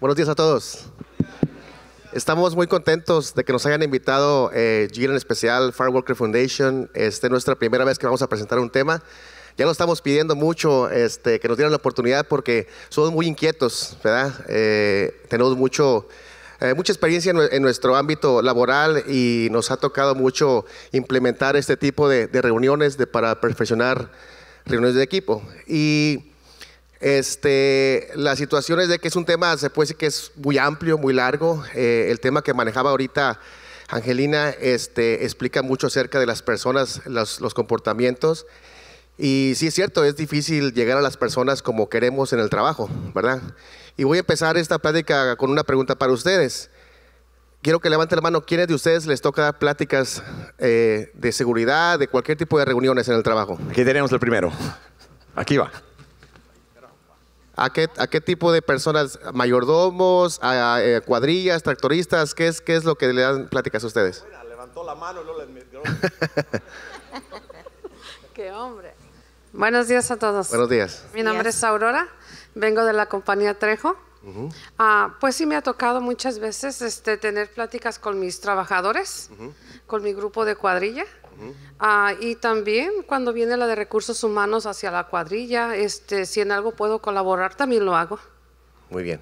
Buenos días a todos. Estamos muy contentos de que nos hayan invitado eh, en especial, Fireworker Foundation. Este es nuestra primera vez que vamos a presentar un tema. Ya lo estamos pidiendo mucho, este, que nos dieran la oportunidad porque somos muy inquietos, ¿verdad? Eh, tenemos mucho, eh, mucha experiencia en, nuestro ámbito laboral y nos ha tocado mucho implementar este tipo de, de reuniones de, para perfeccionar reuniones de equipo. Y este, la situación es de que es un tema, se puede decir que es muy amplio, muy largo. Eh, el tema que manejaba ahorita Angelina este, explica mucho acerca de las personas, los, comportamientos. Y sí es cierto, es difícil llegar a las personas como queremos en el trabajo, ¿verdad? Y voy a empezar esta plática con una pregunta para ustedes. Quiero que levanten la mano, ¿quiénes de ustedes les toca dar pláticas eh, de seguridad, de cualquier tipo de reuniones en el trabajo? Aquí tenemos el primero. Aquí va. ¿A qué, tipo de personas? ¿Mayordomos? A, eh, ¿Cuadrillas? ¿Tractoristas? ¿Qué es, ¿Qué es lo que le dan pláticas a ustedes? levantó la mano y ¡Qué hombre! Buenos días a todos. Buenos días. Mi nombre es Aurora, vengo de la compañía Trejo. Ah, pues sí me ha tocado muchas veces este, tener pláticas con mis trabajadores, con mi grupo de cuadrilla. Ah, y también cuando viene la de recursos humanos hacia la cuadrilla, este, si en algo puedo colaborar, también lo hago. Muy bien.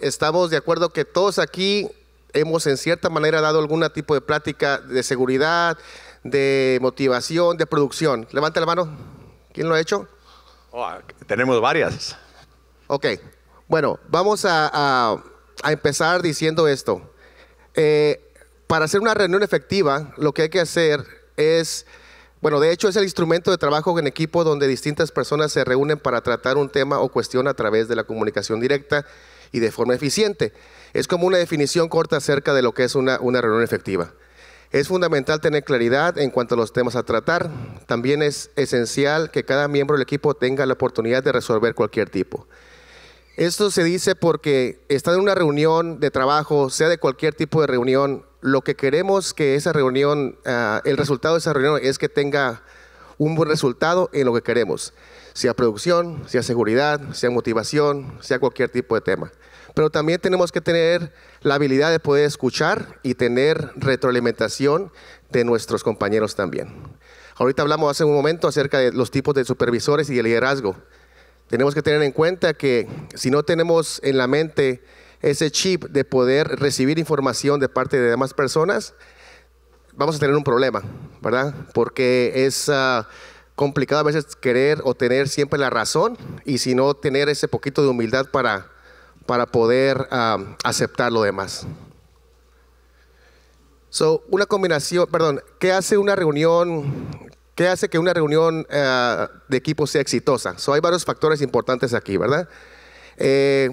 estamos de acuerdo que todos aquí hemos en cierta manera dado algún tipo de plática de seguridad, de motivación, de producción. levanta la mano. ¿Quién lo ha hecho? Oh, tenemos varias. Ok. Bueno, vamos a, empezar diciendo esto. Eh, para hacer una reunión efectiva, lo que hay que hacer es, bueno, de hecho es el instrumento de trabajo en equipo donde distintas personas se reúnen para tratar un tema o cuestión a través de la comunicación directa y de forma eficiente. Es como una definición corta acerca de lo que es una, reunión efectiva. Es fundamental tener claridad en cuanto a los temas a tratar. También es esencial que cada miembro del equipo tenga la oportunidad de resolver cualquier tipo. Esto se dice porque estar en una reunión de trabajo, sea de cualquier tipo de reunión, lo que queremos que esa reunión, ah, el resultado de esa reunión es que tenga un buen resultado en lo que queremos, sea producción, sea seguridad, sea motivación, sea cualquier tipo de tema. Pero también tenemos que tener la habilidad de poder escuchar y tener retroalimentación de nuestros compañeros también. Ahorita hablamos hace un momento acerca de los tipos de supervisores y de liderazgo. Tenemos que tener en cuenta que si no tenemos en la mente ese chip de poder recibir información de parte de demás personas, vamos a tener un problema, ¿verdad? Porque es ah, complicado a veces querer o tener siempre la razón y si no tener ese poquito de humildad para, para poder ah, aceptar lo demás. So, una combinación, perdón, ¿qué hace una reunión, qué hace que una reunión ah, de equipo sea exitosa? So, hay varios factores importantes aquí, ¿verdad? Eh,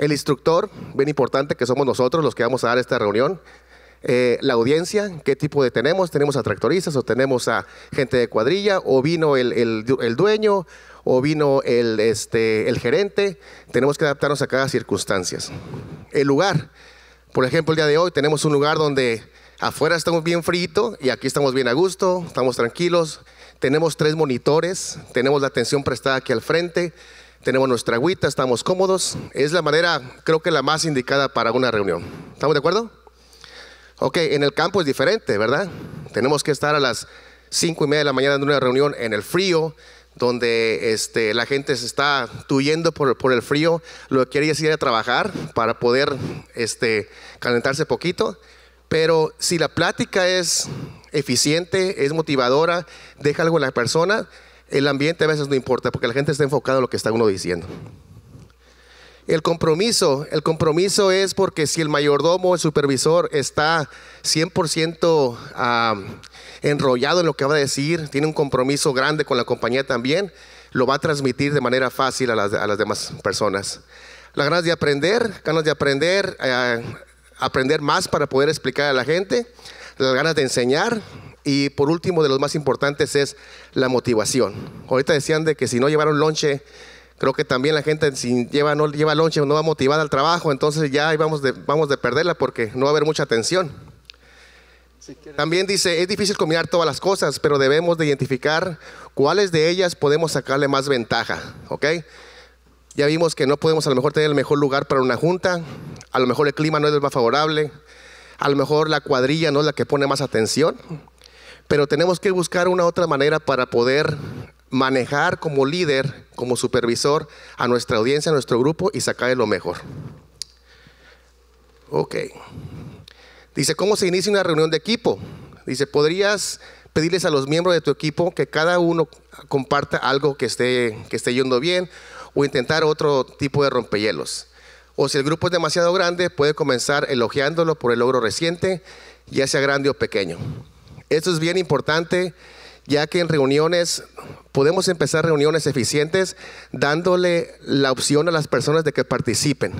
el instructor, bien importante que somos nosotros los que vamos a dar esta reunión, eh, la audiencia, qué tipo de tenemos, tenemos a tractoristas o tenemos a gente de cuadrilla, o vino el, dueño, o vino el, este, el gerente, tenemos que adaptarnos a cada circunstancia. El lugar, por ejemplo, el día de hoy tenemos un lugar donde afuera estamos bien frito y aquí estamos bien a gusto, estamos tranquilos, tenemos tres monitores, tenemos la atención prestada aquí al frente, tenemos nuestra agüita, estamos cómodos. Es la manera, creo que la más indicada para una reunión. ¿Estamos de acuerdo? Ok, en el campo es diferente, ¿verdad? Tenemos que estar a las cinco y media de la mañana en una reunión en el frío, donde este, la gente se está tuyendo por, por, el frío, lo que quiere es ir a trabajar para poder este, calentarse poquito. Pero si la plática es eficiente, es motivadora, deja algo en la persona, el ambiente a veces no importa porque la gente está enfocada en lo que está uno diciendo. El compromiso, el compromiso es porque si el mayordomo, el supervisor está 100% ah, enrollado en lo que va a decir, tiene un compromiso grande con la compañía también, lo va a transmitir de manera fácil a las, demás personas. Las ganas de aprender, ganas de aprender, eh, aprender más para poder explicar a la gente, las ganas de enseñar, y por último, de los más importantes es la motivación. Ahorita decían de que si no llevaron lonche, creo que también la gente si lleva no lleva lonche no va motivada al trabajo, entonces ya vamos de, vamos de perderla porque no va a haber mucha atención. también dice, es difícil combinar todas las cosas, pero debemos de identificar cuáles de ellas podemos sacarle más ventaja, ¿ok? Ya vimos que no podemos a lo mejor tener el mejor lugar para una junta, a lo mejor el clima no es el más favorable, a lo mejor la cuadrilla no es la que pone más atención, pero tenemos que buscar una otra manera para poder manejar como líder, como supervisor a nuestra audiencia, a nuestro grupo y de lo mejor. Ok. Dice, ¿cómo se inicia una reunión de equipo? Dice, ¿podrías pedirles a los miembros de tu equipo que cada uno comparta algo que esté, que esté yendo bien o intentar otro tipo de rompehielos? O si el grupo es demasiado grande, puede comenzar elogiándolo por el logro reciente, ya sea grande o pequeño. Esto es bien importante ya que en reuniones podemos empezar reuniones eficientes dándole la opción a las personas de que participen.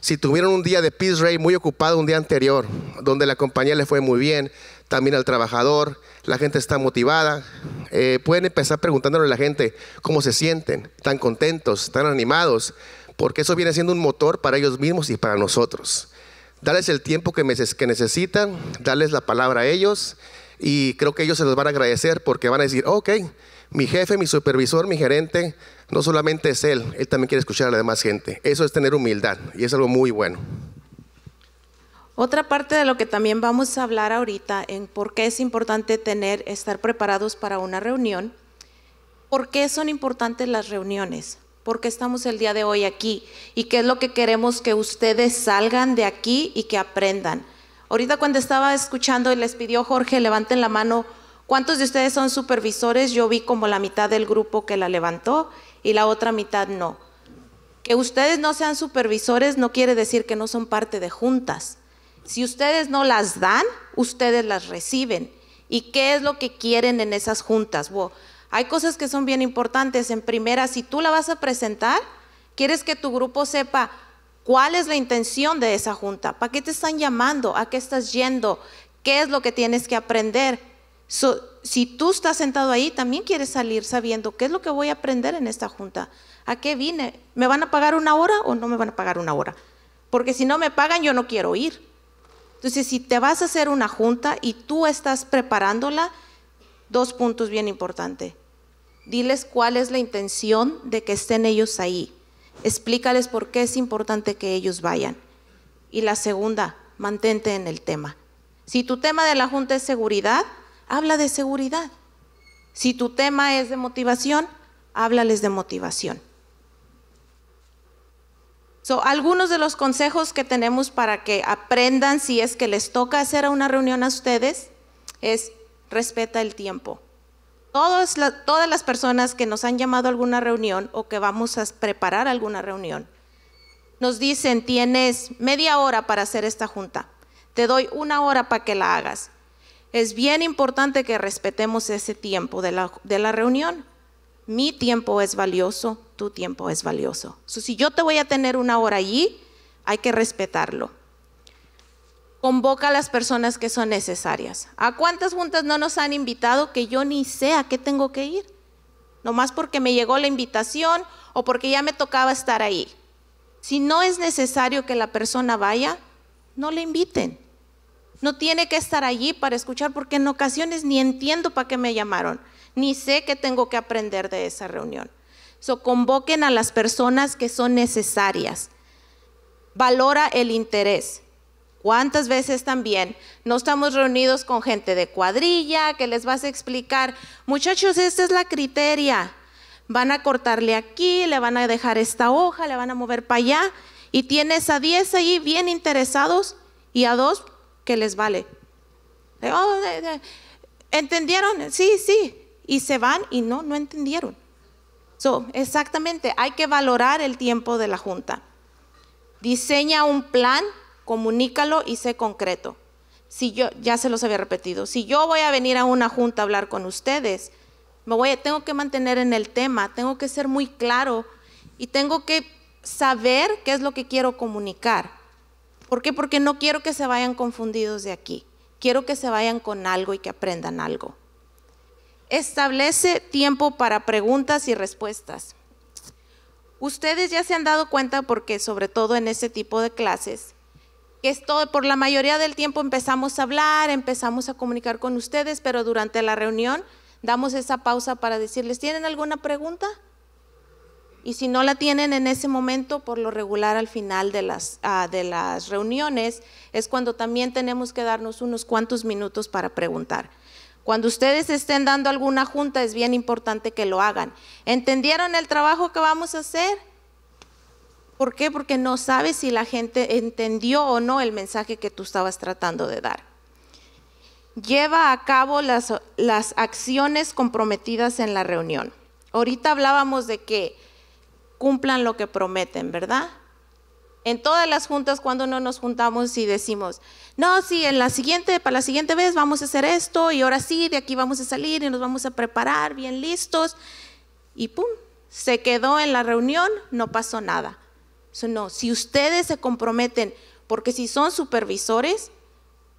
Si tuvieron un día de Peace Ray muy ocupado un día anterior, donde la compañía le fue muy bien, también al trabajador, la gente está motivada, eh, pueden empezar preguntándole a la gente cómo se sienten, tan contentos, tan animados, porque eso viene siendo un motor para ellos mismos y para nosotros. Darles el tiempo que necesitan, darles la palabra a ellos y creo que ellos se los van a agradecer porque van a decir, ok, mi jefe, mi supervisor, mi gerente, no solamente es él, él también quiere escuchar a la demás gente. Eso es tener humildad y es algo muy bueno. Otra parte de lo que también vamos a hablar ahorita en por qué es importante tener, estar preparados para una reunión, por qué son importantes las reuniones, por qué estamos el día de hoy aquí y qué es lo que queremos que ustedes salgan de aquí y que aprendan. Ahorita cuando estaba escuchando y les pidió Jorge, levanten la mano, ¿cuántos de ustedes son supervisores? Yo vi como la mitad del grupo que la levantó y la otra mitad no. Que ustedes no sean supervisores no quiere decir que no son parte de juntas. Si ustedes no las dan, ustedes las reciben. ¿Y qué es lo que quieren en esas juntas? Hay cosas que son bien importantes. En primera, si tú la vas a presentar, quieres que tu grupo sepa, ¿Cuál es la intención de esa junta? ¿Para qué te están llamando? ¿A qué estás yendo? ¿Qué es lo que tienes que aprender? si tú estás sentado ahí, también quieres salir sabiendo qué es lo que voy a aprender en esta junta. ¿A qué vine? ¿Me van a pagar una hora o no me van a pagar una hora? Porque si no me pagan, yo no quiero ir. Entonces, si te vas a hacer una junta y tú estás preparándola, dos puntos bien importantes. Diles cuál es la intención de que estén ellos ahí explícales por qué es importante que ellos vayan. Y la segunda, mantente en el tema. Si tu tema de la Junta es seguridad, habla de seguridad. Si tu tema es de motivación, háblales de motivación. So, algunos de los consejos que tenemos para que aprendan si es que les toca hacer una reunión a ustedes es respeta el tiempo. Todas, las personas que nos han llamado a alguna reunión o que vamos a preparar alguna reunión, nos dicen, tienes media hora para hacer esta junta, te doy una hora para que la hagas. Es bien importante que respetemos ese tiempo de la, reunión. Mi tiempo es valioso, tu tiempo es valioso. si yo te voy a tener una hora allí, hay que respetarlo convoca a las personas que son necesarias. ¿A cuántas juntas no nos han invitado que yo ni sé a qué tengo que ir? Nomás porque me llegó la invitación o porque ya me tocaba estar ahí. Si no es necesario que la persona vaya, no la inviten. No tiene que estar allí para escuchar porque en ocasiones ni entiendo para qué me llamaron, ni sé qué tengo que aprender de esa reunión. So, convoquen a las personas que son necesarias. Valora el interés. ¿Cuántas veces también no estamos reunidos con gente de cuadrilla que les vas a explicar, muchachos, esta es la criteria? Van a cortarle aquí, le van a dejar esta hoja, le van a mover para allá y tienes a 10 ahí bien interesados y a dos que les vale. Oh, ¿Entendieron? Sí, sí. Y se van y no, no entendieron. So, exactamente, hay que valorar el tiempo de la junta. Diseña un plan comunícalo y sé concreto. Si yo, ya se los había repetido, si yo voy a venir a una junta a hablar con ustedes, me voy, tengo que mantener en el tema, tengo que ser muy claro y tengo que saber qué es lo que quiero comunicar. ¿Por qué? Porque no quiero que se vayan confundidos de aquí. Quiero que se vayan con algo y que aprendan algo. Establece tiempo para preguntas y respuestas. Ustedes ya se han dado cuenta porque sobre todo en ese tipo de clases, que todo, por la mayoría del tiempo empezamos a hablar, empezamos a comunicar con ustedes, pero durante la reunión damos esa pausa para decirles, ¿tienen alguna pregunta? Y si no la tienen en ese momento, por lo regular al final de las, ah, de las reuniones, es cuando también tenemos que darnos unos cuantos minutos para preguntar. Cuando ustedes estén dando alguna junta, es bien importante que lo hagan. ¿Entendieron el trabajo que vamos a hacer? ¿Por qué? Porque no sabes si la gente entendió o no el mensaje que tú estabas tratando de dar. Lleva a cabo las, acciones comprometidas en la reunión. Ahorita hablábamos de que cumplan lo que prometen, ¿verdad? En todas las juntas, cuando no nos juntamos y decimos, no, sí, en la siguiente, para la siguiente vez vamos a hacer esto y ahora sí, de aquí vamos a salir y nos vamos a preparar bien listos. Y pum, se quedó en la reunión, no pasó nada no, si ustedes se comprometen, porque si son supervisores,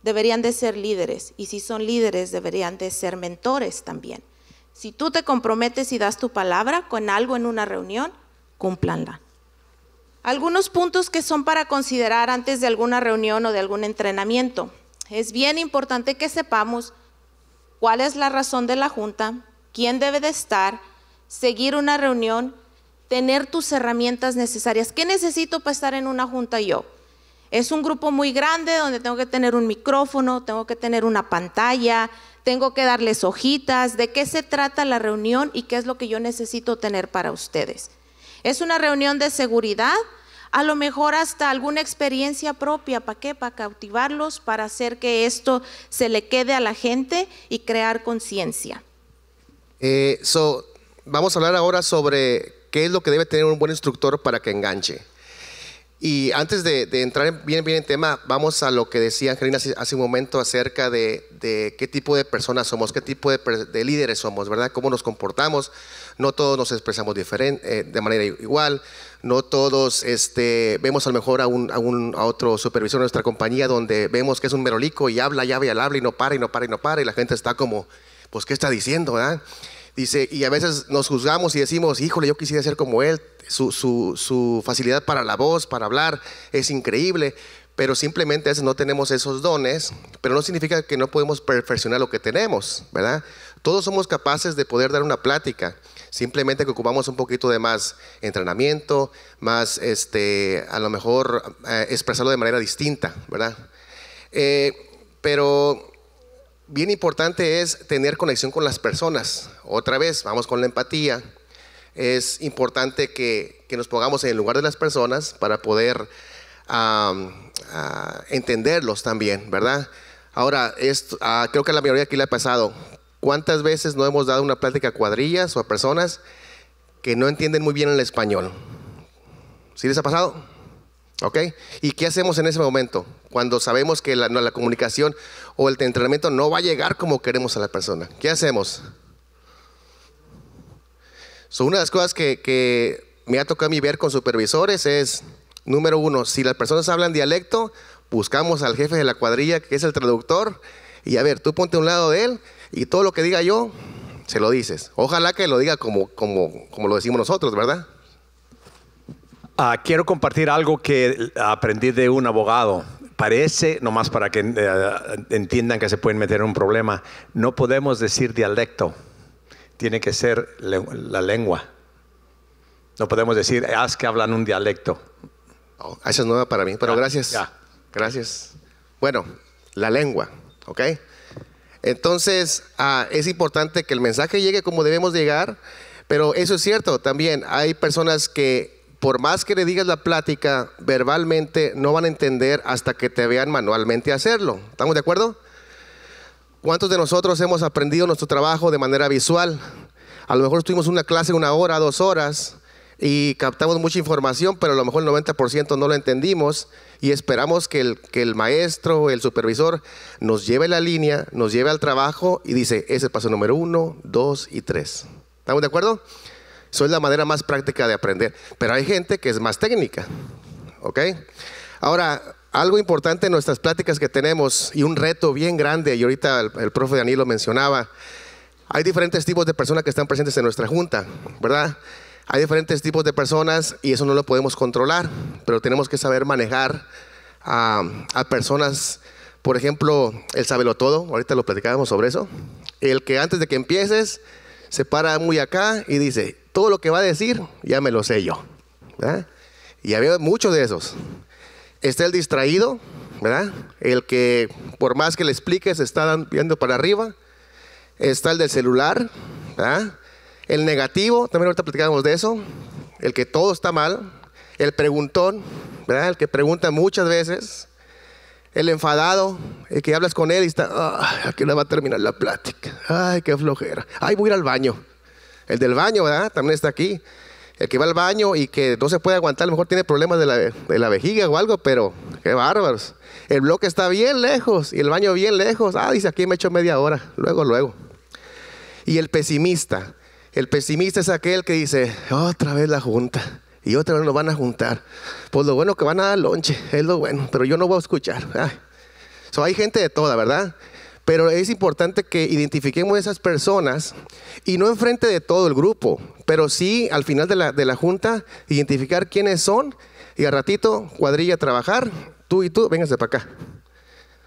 deberían de ser líderes, y si son líderes, deberían de ser mentores también. Si tú te comprometes y das tu palabra con algo en una reunión, cúmplanla. Algunos puntos que son para considerar antes de alguna reunión o de algún entrenamiento. Es bien importante que sepamos cuál es la razón de la junta, quién debe de estar, seguir una reunión, tener tus herramientas necesarias. ¿Qué necesito para estar en una junta yo? Es un grupo muy grande donde tengo que tener un micrófono, tengo que tener una pantalla, tengo que darles hojitas, de qué se trata la reunión y qué es lo que yo necesito tener para ustedes. Es una reunión de seguridad, a lo mejor hasta alguna experiencia propia, ¿para qué? Para cautivarlos, para hacer que esto se le quede a la gente y crear conciencia. Eh, vamos a hablar ahora sobre qué es lo que debe tener un buen instructor para que enganche. Y antes de, entrar bien, bien en tema, vamos a lo que decía Angelina hace, un momento acerca de, qué tipo de personas somos, qué tipo de, líderes somos, ¿verdad? Cómo nos comportamos. No todos nos expresamos eh, de manera igual. No todos este, vemos a lo mejor a, a, otro supervisor de nuestra compañía donde vemos que es un merolico y habla, y habla, y habla, y no para, y no para, y no para, y la gente está como, pues, ¿qué está diciendo, verdad? y a veces nos juzgamos y decimos, híjole, yo quisiera ser como él, su, facilidad para la voz, para hablar, es increíble, pero simplemente a no tenemos esos dones, pero no significa que no podemos perfeccionar lo que tenemos, ¿verdad? Todos somos capaces de poder dar una plática, simplemente que ocupamos un poquito de más entrenamiento, más, este, a lo mejor, eh, expresarlo de manera distinta, ¿verdad? Eh, pero bien importante es tener conexión con las personas. Otra vez, vamos con la empatía. Es importante que, nos pongamos en el lugar de las personas para poder entenderlos también, ¿verdad? Ahora, esto, ah, creo que la mayoría aquí le ha pasado. ¿Cuántas veces no hemos dado una plática a cuadrillas o a personas que no entienden muy bien el español? ¿Sí les ha pasado? ¿Ok? ¿Y qué hacemos en ese momento? Cuando sabemos que la, comunicación o el entrenamiento no va a llegar como queremos a la persona. ¿Qué hacemos? una de las cosas que, me ha tocado a mí ver con supervisores es, número uno, si las personas hablan dialecto, buscamos al jefe de la cuadrilla, que es el traductor, y a ver, tú ponte a un lado de él y todo lo que diga yo, se lo dices. Ojalá que lo diga como, como lo decimos nosotros, ¿verdad? Ah, quiero compartir algo que ah, aprendí de un abogado. Parece, nomás para que eh, entiendan que se pueden meter en un problema, no podemos decir dialecto, tiene que ser la lengua. No podemos decir, haz que hablan un dialecto. Oh, eso es nueva para mí, pero gracias. Gracias. Bueno, la lengua, ¿ok? Entonces, ah, es importante que el mensaje llegue como debemos llegar, pero eso es cierto, también hay personas que por más que le digas la plática verbalmente, no van a entender hasta que te vean manualmente hacerlo. ¿Estamos de acuerdo? ¿Cuántos de nosotros hemos aprendido nuestro trabajo de manera visual? A lo mejor tuvimos una clase una hora, dos horas y captamos mucha información, pero a lo mejor el 90% no lo entendimos y esperamos que el, que el maestro, el supervisor, nos lleve la línea, nos lleve al trabajo y dice, ese es el paso número uno, dos y tres. ¿Estamos de acuerdo? Eso es la manera más práctica de aprender. Pero hay gente que es más técnica. ¿Ok? Ahora, algo importante en nuestras pláticas que tenemos y un reto bien grande, y ahorita el, profe danilo lo mencionaba, hay diferentes tipos de personas que están presentes en nuestra junta, ¿verdad? Hay diferentes tipos de personas y eso no lo podemos controlar, pero tenemos que saber manejar a, a personas, por ejemplo, el todo, ahorita lo platicábamos sobre eso, el que antes de que empieces se para muy acá y dice, todo lo que va a decir, ya me lo sé yo. Y había muchos de esos. Está el distraído, ¿verdad? El que por más que le expliques está viendo para arriba. Está el del celular, El negativo, también ahorita platicábamos de eso. El que todo está mal. El preguntón, ¿verdad? El que pregunta muchas veces. El enfadado, el que hablas con él y está, aquí no va a terminar la plática. Ay, qué flojera. Ay, voy a ir al baño. El del baño, ¿verdad? También está aquí. El que va al baño y que no se puede aguantar, a lo mejor tiene problemas de la, vejiga o algo, pero qué bárbaros. El bloque está bien lejos y el baño bien lejos. Ah, dice aquí me echo media hora, luego, luego. Y el pesimista. El pesimista es aquel que dice, otra vez la junta y otra vez nos van a juntar. Pues lo bueno que van a dar lonche, es lo bueno, pero yo no voy a escuchar. Ah. hay gente de toda, ¿verdad? Pero es importante que identifiquemos esas personas y no enfrente de todo el grupo, pero sí al final de la, de la junta identificar quiénes son y al ratito cuadrilla a trabajar, tú y tú, véngase para acá.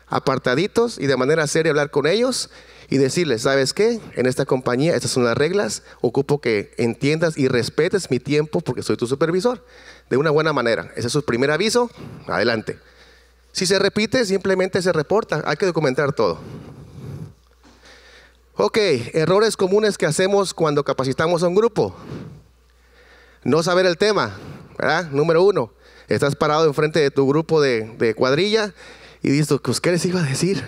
Apartaditos y de manera seria hablar con ellos y decirles, ¿sabes qué? En esta compañía estas son las reglas, ocupo que entiendas y respetes mi tiempo porque soy tu supervisor. De una buena manera. Ese es su primer aviso, adelante. Si se repite, simplemente se reporta. Hay que documentar todo. Ok, errores comunes que hacemos cuando capacitamos a un grupo. No saber el tema, ¿verdad? Número uno, estás parado enfrente de tu grupo de, cuadrilla y dices, pues, ¿qué les iba a decir?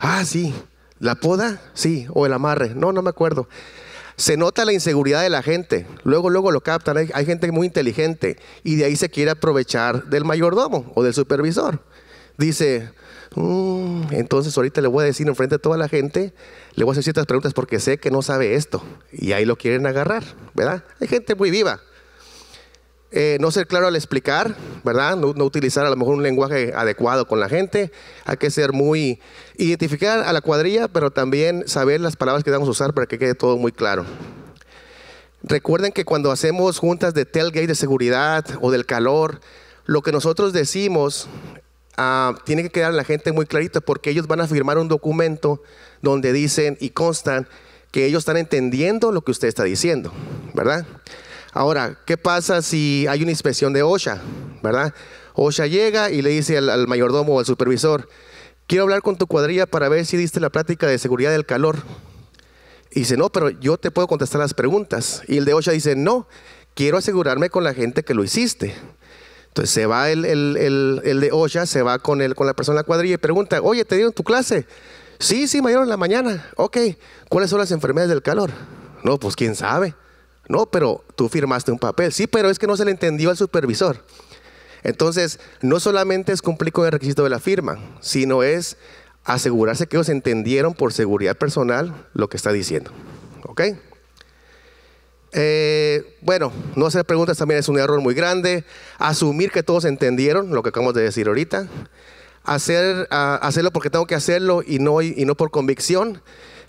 Ah, sí, ¿la poda? Sí, o el amarre. No, no me acuerdo. Se nota la inseguridad de la gente. Luego, luego lo captan. hay gente muy inteligente y de ahí se quiere aprovechar del mayordomo o del supervisor dice, mm, entonces ahorita le voy a decir en frente a toda la gente, le voy a hacer ciertas preguntas porque sé que no sabe esto. Y ahí lo quieren agarrar, ¿verdad? Hay gente muy viva. Eh, no ser claro al explicar, ¿verdad? No, utilizar a lo mejor un lenguaje adecuado con la gente. Hay que ser muy... Identificar a la cuadrilla, pero también saber las palabras que vamos a usar para que quede todo muy claro. Recuerden que cuando hacemos juntas de tailgate de seguridad o del calor, lo que nosotros decimos Ah, tiene que quedar la gente muy clarita porque ellos van a firmar un documento donde dicen y constan que ellos están entendiendo lo que usted está diciendo, ¿verdad? Ahora, ¿qué pasa si hay una inspección de OSHA, ¿verdad? OSHA llega y le dice al, mayordomo o al supervisor, quiero hablar con tu cuadrilla para ver si diste la práctica de seguridad del calor. Y dice, no, pero yo te puedo contestar las preguntas. Y el de OSHA dice, no, quiero asegurarme con la gente que lo hiciste. Entonces se va el, el, de olla, se va con, el, con la persona en la cuadrilla y pregunta, oye, ¿te dieron tu clase? Sí, sí, me dieron en la mañana. Ok, ¿cuáles son las enfermedades del calor? No, pues quién sabe. No, pero tú firmaste un papel. Sí, pero es que no se le entendió al supervisor. Entonces, no solamente es cumplir con el requisito de la firma, sino es asegurarse que ellos entendieron por seguridad personal lo que está diciendo. ¿Ok? Eh, bueno, no hacer preguntas también es un error muy grande. Asumir que todos entendieron lo que acabamos de decir ahorita. Hacer, hacerlo porque tengo que hacerlo y no, y no por convicción.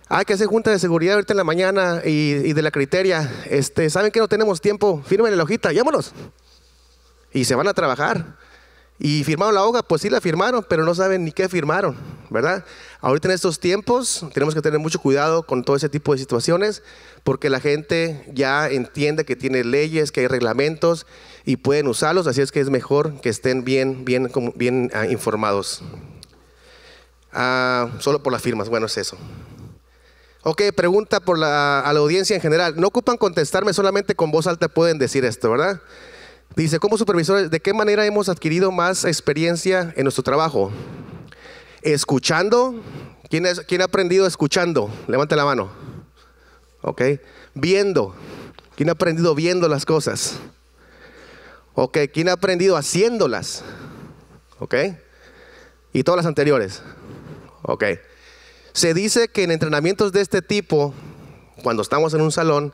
Hay que hacer junta de seguridad ahorita en la mañana y, de la criteria. Este, ¿Saben que no tenemos tiempo? Fírmenle la hojita, llámonos. Y se van a trabajar. Y firmaron la hoja, pues sí la firmaron, pero no saben ni qué firmaron, ¿verdad? Ahorita en estos tiempos tenemos que tener mucho cuidado con todo ese tipo de situaciones, porque la gente ya entiende que tiene leyes, que hay reglamentos y pueden usarlos, así es que es mejor que estén bien, bien, bien ah, informados. Ah, solo por las firmas, bueno, es eso. Ok, pregunta por la, a la audiencia en general. No ocupan contestarme, solamente con voz alta pueden decir esto, ¿verdad? Dice, como supervisores, ¿de qué manera hemos adquirido más experiencia en nuestro trabajo? Escuchando. ¿Quién, ha aprendido escuchando? Levante la mano. ¿Ok? Viendo. ¿Quién ha aprendido viendo las cosas? ¿Ok? ¿Quién ha aprendido haciéndolas? ¿Ok? Y todas las anteriores. ¿Ok? Se dice que en entrenamientos de este tipo, cuando estamos en un salón,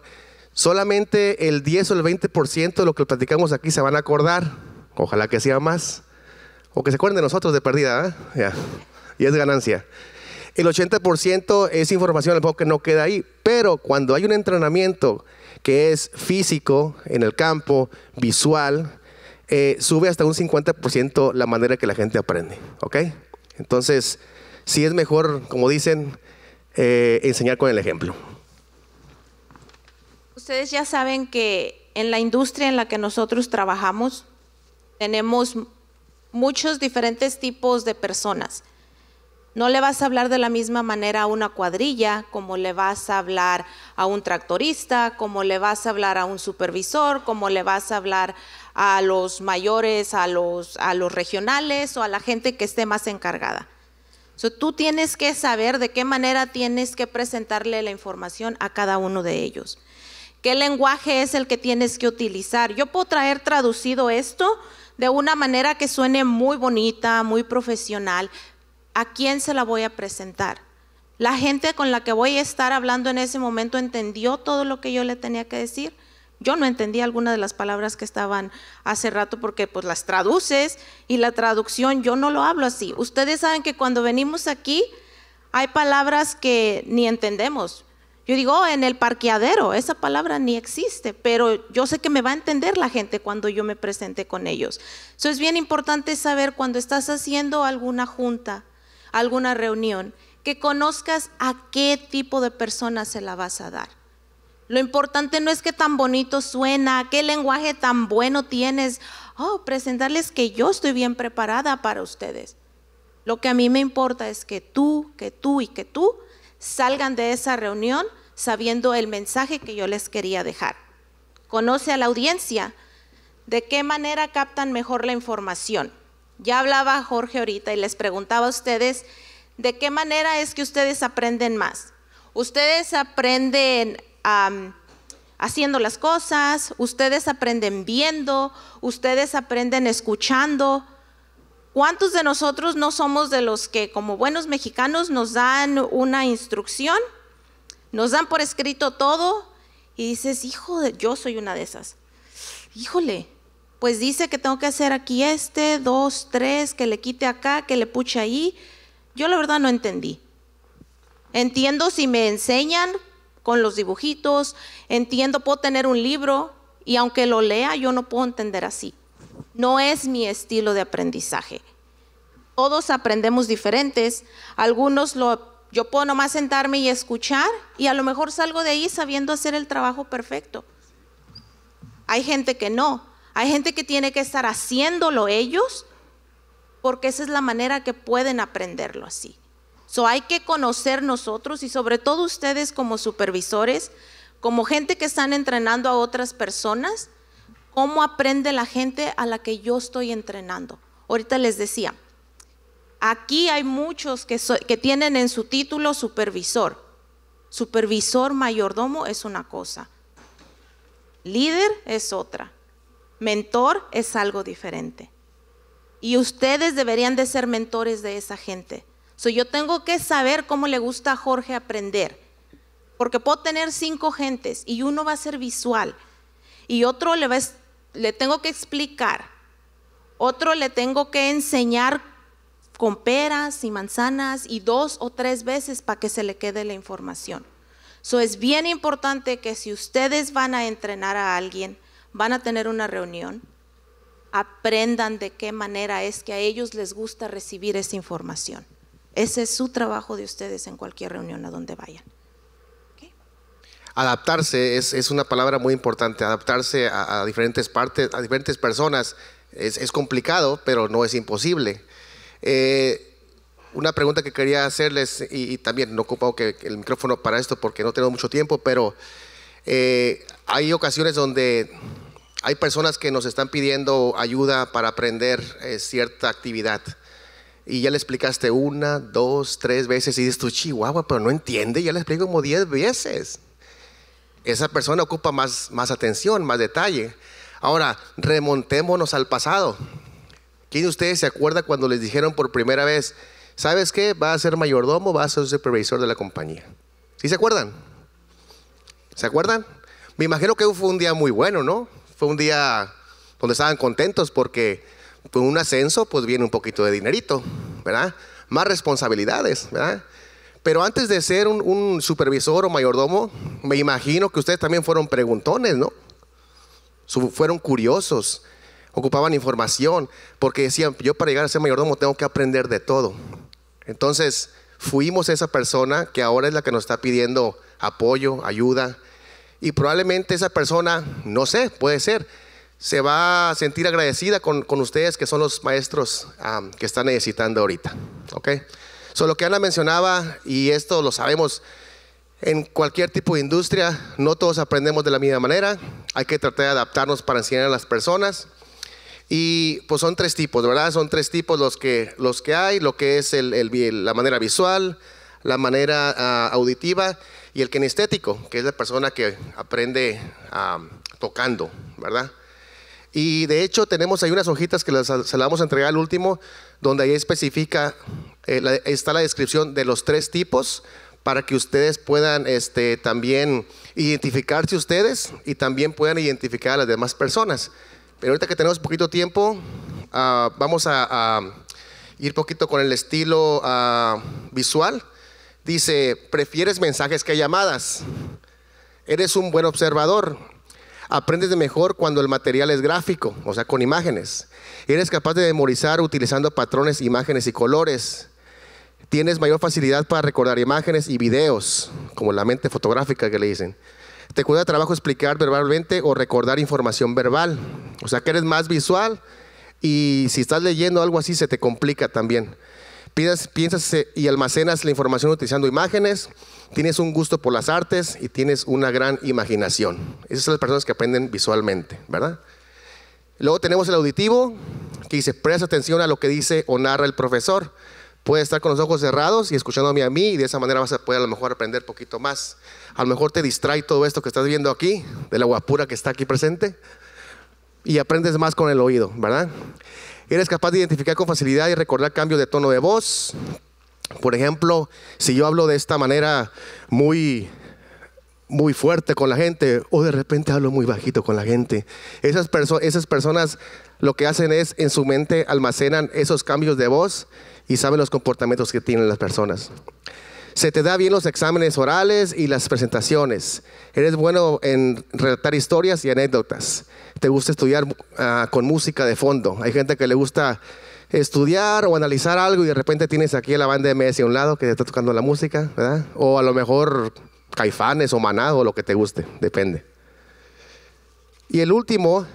Solamente el 10 o el 20% de lo que platicamos aquí se van a acordar. Ojalá que sea más. O que se acuerden de nosotros de pérdida. ¿eh? Ya. Y es ganancia. El 80% es información, que no queda ahí. Pero cuando hay un entrenamiento que es físico, en el campo, visual, eh, sube hasta un 50% la manera que la gente aprende. ¿Ok? Entonces, sí es mejor, como dicen, eh, enseñar con el ejemplo. Ustedes ya saben que en la industria en la que nosotros trabajamos tenemos muchos diferentes tipos de personas. No le vas a hablar de la misma manera a una cuadrilla, como le vas a hablar a un tractorista, como le vas a hablar a un supervisor, como le vas a hablar a los mayores, a los, regionales o a la gente que esté más encargada. tú tienes que saber de qué manera tienes que presentarle la información a cada uno de ellos. ¿Qué lenguaje es el que tienes que utilizar? Yo puedo traer traducido esto de una manera que suene muy bonita, muy profesional. ¿A quién se la voy a presentar? La gente con la que voy a estar hablando en ese momento entendió todo lo que yo le tenía que decir. Yo no entendí algunas de las palabras que estaban hace rato porque pues las traduces y la traducción yo no lo hablo así. Ustedes saben que cuando venimos aquí hay palabras que ni entendemos. Yo digo, oh, en el parqueadero, esa palabra ni existe, pero yo sé que me va a entender la gente cuando yo me presente con ellos. Eso es bien importante saber cuando estás haciendo alguna junta, alguna reunión, que conozcas a qué tipo de persona se la vas a dar. Lo importante no es que tan bonito suena, qué lenguaje tan bueno tienes. Oh, presentarles que yo estoy bien preparada para ustedes. Lo que a mí me importa es que tú, que tú y que tú salgan de esa reunión sabiendo el mensaje que yo les quería dejar. Conoce a la audiencia, de qué manera captan mejor la información. Ya hablaba Jorge ahorita y les preguntaba a ustedes, ¿de qué manera es que ustedes aprenden más? Ustedes aprenden haciendo las cosas, ustedes aprenden viendo, ustedes aprenden escuchando, ¿Cuántos de nosotros no somos de los que como buenos mexicanos nos dan una instrucción? Nos dan por escrito todo y dices, hijo, yo soy una de esas. Híjole, pues dice que tengo que hacer aquí este, dos, tres, que le quite acá, que le puche ahí. Yo la verdad no entendí. Entiendo si me enseñan con los dibujitos, entiendo, puedo tener un libro y aunque lo lea, yo no puedo entender así no es mi estilo de aprendizaje. Todos aprendemos diferentes. Algunos lo, yo puedo nomás sentarme y escuchar y a lo mejor salgo de ahí sabiendo hacer el trabajo perfecto. Hay gente que no. Hay gente que tiene que estar haciéndolo ellos porque esa es la manera que pueden aprenderlo así. So, hay que conocer nosotros y sobre todo ustedes como supervisores, como gente que están entrenando a otras personas, cómo aprende la gente a la que yo estoy entrenando. Ahorita les decía, aquí hay muchos que, tienen en su título supervisor. Supervisor mayordomo es una cosa, líder es otra, mentor es algo diferente. Y ustedes deberían de ser mentores de esa gente. So, yo tengo que saber cómo le gusta a Jorge aprender, porque puedo tener cinco gentes y uno va a ser visual y otro le va a le tengo que explicar, otro le tengo que enseñar con peras y manzanas y dos o tres veces para que se le quede la información. eso es bien importante que si ustedes van a entrenar a alguien, van a tener una reunión, aprendan de qué manera es que a ellos les gusta recibir esa información. Ese es su trabajo de ustedes en cualquier reunión a donde vayan adaptarse es, una palabra muy importante, adaptarse a, diferentes partes, a diferentes personas. Es, complicado, pero no es imposible. Eh, una pregunta que quería hacerles, y, también no ocupo que el micrófono para esto porque no tengo mucho tiempo, pero eh, hay ocasiones donde hay personas que nos están pidiendo ayuda para aprender eh, cierta actividad. Y ya le explicaste una, dos, tres veces y dices tú, Chihuahua, pero no entiende, ya le explico como diez veces esa persona ocupa más, más atención, más detalle. Ahora, remontémonos al pasado. ¿Quién de ustedes se acuerda cuando les dijeron por primera vez, ¿sabes qué? Va a ser mayordomo, va a ser supervisor de la compañía. ¿Sí se acuerdan? ¿Se acuerdan? Me imagino que fue un día muy bueno, ¿no? Fue un día donde estaban contentos porque con un ascenso pues viene un poquito de dinerito, ¿verdad? Más responsabilidades, ¿verdad? Pero antes de ser un, supervisor o mayordomo, me imagino que ustedes también fueron preguntones, ¿no? Fueron curiosos, ocupaban información, porque decían, yo para llegar a ser mayordomo tengo que aprender de todo. Entonces, fuimos esa persona que ahora es la que nos está pidiendo apoyo, ayuda, y probablemente esa persona, no sé, puede ser, se va a sentir agradecida con, con ustedes que son los maestros que están necesitando ahorita. ¿ok?, Solo que Ana mencionaba, y esto lo sabemos, en cualquier tipo de industria, no todos aprendemos de la misma manera. Hay que tratar de adaptarnos para enseñar a las personas. Y pues son tres tipos, ¿verdad? Son tres tipos los que, los que hay, lo que es la manera visual, la manera ah, auditiva y el kinestético, que es la persona que aprende ah, tocando, ¿verdad? Y de hecho tenemos ahí unas hojitas que se las vamos a entregar al último, donde ahí especifica eh, está la descripción de los tres tipos para que ustedes puedan este, también identificarse ustedes y también puedan identificar a las demás personas. Pero ahorita que tenemos poquito tiempo, ah, vamos a, ir poquito con el estilo ah, visual. Dice, prefieres mensajes que llamadas. Eres un buen observador. Aprendes de mejor cuando el material es gráfico, o sea, con imágenes. Eres capaz de memorizar utilizando patrones, imágenes y colores. Tienes mayor facilidad para recordar imágenes y videos, como la mente fotográfica que le dicen. Te cuesta trabajo explicar verbalmente o recordar información verbal. O sea que eres más visual y si estás leyendo algo así se te complica también. Piensas, piensas eh, y almacenas la información utilizando imágenes, tienes un gusto por las artes y tienes una gran imaginación. Esas son las personas que aprenden visualmente, ¿verdad? Luego tenemos el auditivo, que dice, presta atención a lo que dice o narra el profesor. Puedes estar con los ojos cerrados y escuchándome a mí y de esa manera vas a poder a lo mejor aprender poquito más. A lo mejor te distrae todo esto que estás viendo aquí, de la guapura que está aquí presente, y aprendes más con el oído, ¿verdad? Eres capaz de identificar con facilidad y recordar cambios de tono de voz. Por ejemplo, si yo hablo de esta manera muy muy fuerte con la gente o de repente hablo muy bajito con la gente. Esas, esas personas lo que hacen es en su mente almacenan esos cambios de voz y saben los comportamientos que tienen las personas. Se te da bien los exámenes orales y las presentaciones. Eres bueno en relatar historias y anécdotas. Te gusta estudiar ah, con música de fondo. Hay gente que le gusta estudiar o analizar algo y de repente tienes aquí a la banda de MS a un lado que te está tocando la música, ¿verdad? O a lo mejor caifanes o manado lo que te guste, depende. Y el último,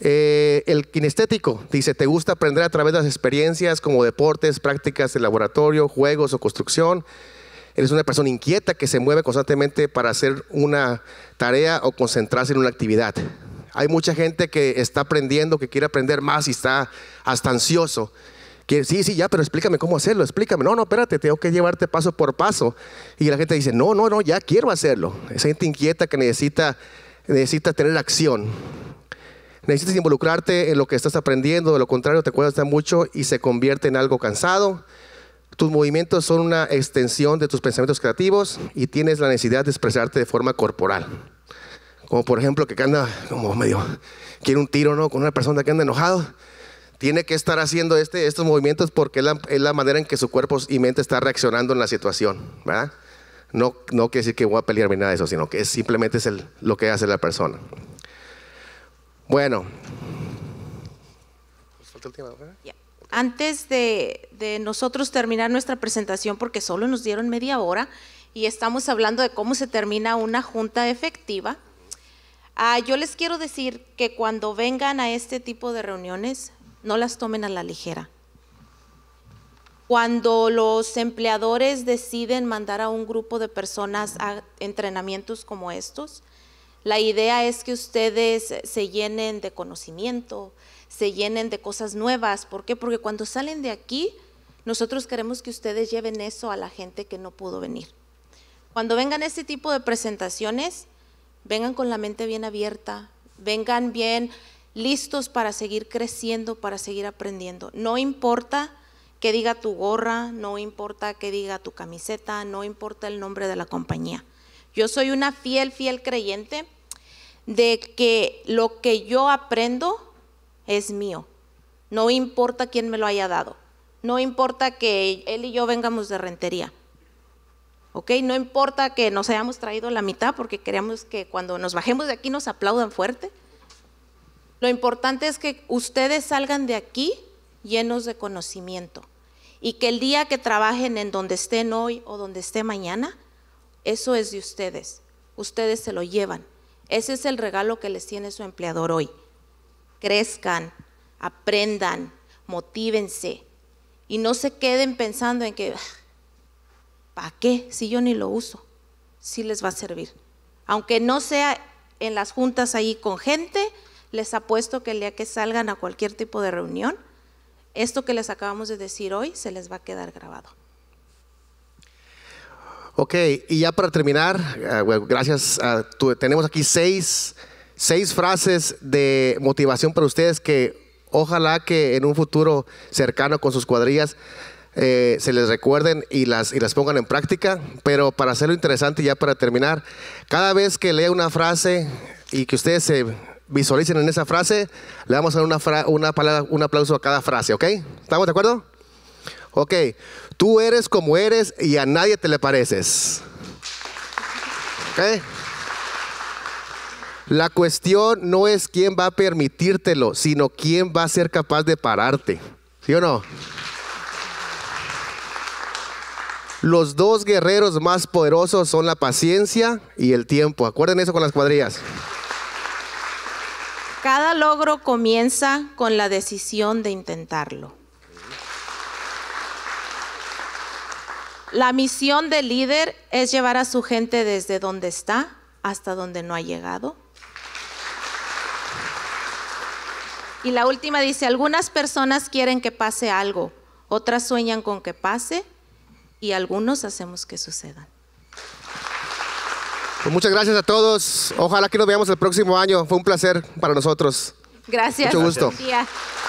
eh, el kinestético, dice, te gusta aprender a través de las experiencias como deportes, prácticas de laboratorio, juegos o construcción. Eres una persona inquieta que se mueve constantemente para hacer una tarea o concentrarse en una actividad. Hay mucha gente que está aprendiendo, que quiere aprender más y está hasta ansioso sí, sí, ya, pero explícame cómo hacerlo, explícame. No, no, espérate, tengo que llevarte paso por paso. Y la gente dice, no, no, no, ya quiero hacerlo. Esa gente inquieta que necesita, necesita tener acción. Necesitas involucrarte en lo que estás aprendiendo, de lo contrario te cuesta mucho y se convierte en algo cansado. Tus movimientos son una extensión de tus pensamientos creativos y tienes la necesidad de expresarte de forma corporal. Como por ejemplo que anda como medio, quiere un tiro, ¿no? Con una persona que anda enojado tiene que estar haciendo este, estos movimientos porque es la, manera en que su cuerpo y mente está reaccionando en la situación, ¿verdad? No, no quiere decir que voy a pelear ni nada de eso, sino que simplemente es lo que hace la persona. Bueno. Antes de, nosotros terminar nuestra presentación, porque solo nos dieron media hora y estamos hablando de cómo se termina una junta efectiva, ah, yo les quiero decir que cuando vengan a este tipo de reuniones, no las tomen a la ligera. Cuando los empleadores deciden mandar a un grupo de personas a entrenamientos como estos, la idea es que ustedes se llenen de conocimiento, se llenen de cosas nuevas. ¿Por qué? Porque cuando salen de aquí, nosotros queremos que ustedes lleven eso a la gente que no pudo venir. Cuando vengan este tipo de presentaciones, vengan con la mente bien abierta, vengan bien listos para seguir creciendo, para seguir aprendiendo. No importa que diga tu gorra, no importa que diga tu camiseta, no importa el nombre de la compañía. Yo soy una fiel, fiel creyente de que lo que yo aprendo es mío. No importa quién me lo haya dado. No importa que él y yo vengamos de rentería. ¿Ok? No importa que nos hayamos traído la mitad porque queremos que cuando nos bajemos de aquí nos aplaudan fuerte. Lo importante es que ustedes salgan de aquí llenos de conocimiento y que el día que trabajen en donde estén hoy o donde esté mañana, eso es de ustedes. Ustedes se lo llevan. Ese es el regalo que les tiene su empleador hoy. Crezcan, aprendan, motívense y no se queden pensando en que, ah, ¿para qué? Si yo ni lo uso, si sí les va a servir. Aunque no sea en las juntas ahí con gente, les apuesto que el día que salgan a cualquier tipo de reunión, esto que les acabamos de decir hoy se les va a quedar grabado. Ok, y ya para terminar, eh, gracias. a tenemos aquí seis, frases de motivación para ustedes que ojalá que en un futuro cercano con sus cuadrillas eh, se les recuerden y las, y las pongan en práctica. Pero para hacerlo interesante, ya para terminar, cada vez que lea una frase y que ustedes se visualicen en esa frase, le vamos a dar una, palabra, un aplauso a cada frase, ¿ok? ¿Estamos de acuerdo? Ok, tú eres como eres y a nadie te le pareces. La cuestión no es quién va a permitírtelo, sino quién va a ser capaz de pararte. ¿Sí o no? Los dos guerreros más poderosos son la paciencia y el tiempo. Acuerden eso con las cuadrillas. Cada logro comienza con la decisión de intentarlo. La misión del líder es llevar a su gente desde donde está hasta donde no ha llegado. Y la última dice, algunas personas quieren que pase algo, otras sueñan con que pase y algunos hacemos que sucedan. Pues muchas gracias a todos. Ojalá que nos veamos el próximo año. Fue un placer para nosotros. Gracias. Mucho gusto.